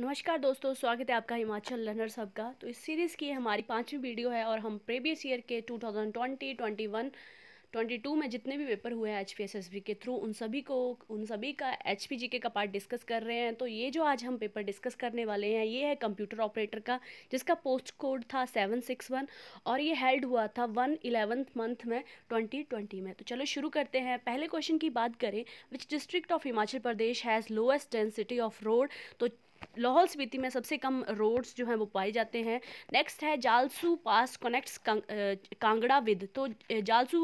नमस्कार दोस्तों स्वागत है आपका हिमाचल लर्नर सब का तो इस सीरीज़ की हमारी पांचवी वीडियो है और हम प्रीवियस ईयर के 2020, 21, 22 में जितने भी पेपर हुए हैं एच पी के थ्रू उन सभी को उन सभी का एच पी के का पार्ट डिस्कस कर रहे हैं तो ये जो आज हम पेपर डिस्कस करने वाले हैं ये है कंप्यूटर ऑपरेटर का जिसका पोस्ट कोड था सेवन सिक्स वन और ये हेल्ड हुआ था वन इलेवंथ मंथ में ट्वेंटी ट्वेंटी में तो चलो शुरू करते हैं पहले क्वेश्चन की बात करें which district of Himachal Pradesh has lowest density of road तो लाहौल स्पीति में सबसे कम रोड्स जो हैं वो पाए जाते हैं नेक्स्ट है Jalsu pass connects Kangra with तो जालसू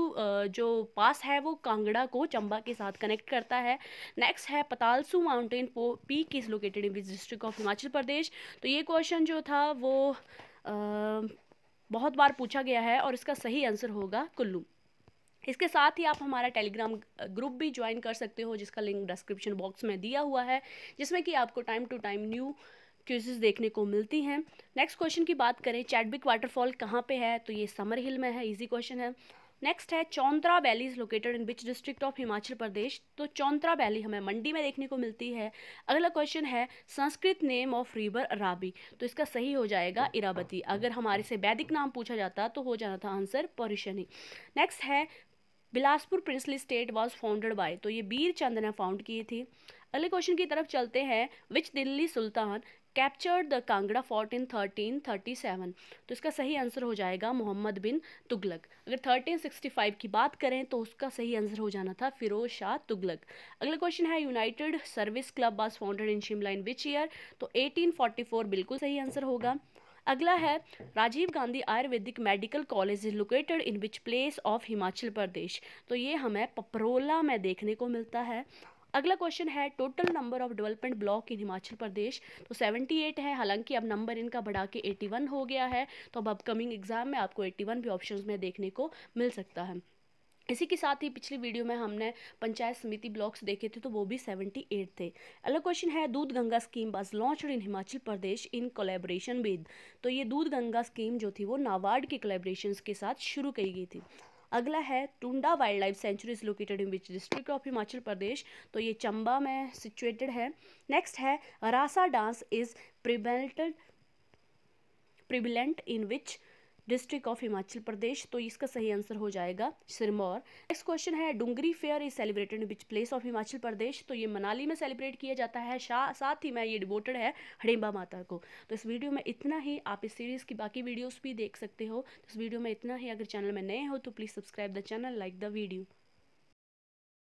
जो पास है वो कांगड़ा को चंबा के साथ कनेक्ट करता है नेक्स्ट है Patalsu mountain peak is located in with district of Himachal Pradesh तो ये क्वेश्चन जो था वो आ, बहुत बार पूछा गया है और इसका सही आंसर होगा कुल्लू इसके साथ ही आप हमारा टेलीग्राम ग्रुप भी ज्वाइन कर सकते हो जिसका लिंक डिस्क्रिप्शन बॉक्स में दिया हुआ है जिसमें कि आपको टाइम टू टाइम न्यू क्यूज देखने को मिलती हैं नेक्स्ट क्वेश्चन की बात करें चैटबिक वाटरफॉल कहाँ पर है तो ये समर हिल में है ईजी क्वेश्चन है नेक्स्ट है Chauntra valley is located in which district of Himachal Pradesh तो चौंतरा वैली हमें मंडी में देखने को मिलती है अगला क्वेश्चन है संस्कृत नेम ऑफ रिवर अराबी तो इसका सही हो जाएगा इराबती अगर हमारे से वैदिक नाम पूछा जाता तो हो जाना था आंसर परुशनी नेक्स्ट है Bilaspur princely state was founded by तो ये बीर चंद ने फाउंड किए थी अगले क्वेश्चन की तरफ चलते हैं which Delhi sultan captured the Kangra fort in thirteen thirty seven तो इसका सही आंसर हो जाएगा मोहम्मद बिन तुगलक अगर थर्टीन सिक्सटी फाइव की बात करें तो उसका सही आंसर हो जाना था फिरोज शाह तुगलक अगला क्वेश्चन है united service club was founded in Shimla in which year तो एटीन फोर्टी फोर बिल्कुल सही आंसर होगा अगला है Rajiv Gandhi ayurvedic medical college is located in which place of Himachal Pradesh तो ये हमें पपरोला में देखने को मिलता है अगला क्वेश्चन है total number of development block in Himachal Pradesh तो 78 है हालांकि अब नंबर इनका बढ़ा के 81 हो गया है तो अब अपकमिंग एग्जाम में आपको 81 भी ऑप्शंस में देखने को मिल सकता है इसी के साथ ही पिछली वीडियो में हमने पंचायत समिति ब्लॉक्स देखे थे तो वो भी 78 थे अगला क्वेश्चन है Doodh Ganga scheme was launched in Himachal Pradesh in collaboration with तो ये दूध गंगा स्कीम जो थी वो नाबार्ड के कोलेब्रेशन के साथ शुरू की गई थी अगला है Tunda wildlife sanctuary is located in which district of Himachal Pradesh तो ये चंबा में सिचुएटेड है नेक्स्ट है Rasa dance is prevalent prevalent in which district of Himachal Pradesh तो इसका सही आंसर हो जाएगा सिरमौर नेक्स्ट क्वेश्चन है Dungri fair is celebrated which place of Himachal Pradesh तो ये मनाली में सेलिब्रेट किया जाता है साथ ही मैं ये डिवोटेड है हडिम्बा माता को तो इस वीडियो में इतना ही आप इस सीरीज़ की बाकी वीडियोज भी देख सकते हो तो इस वीडियो में इतना ही अगर चैनल में नए हो तो please subscribe the channel like the video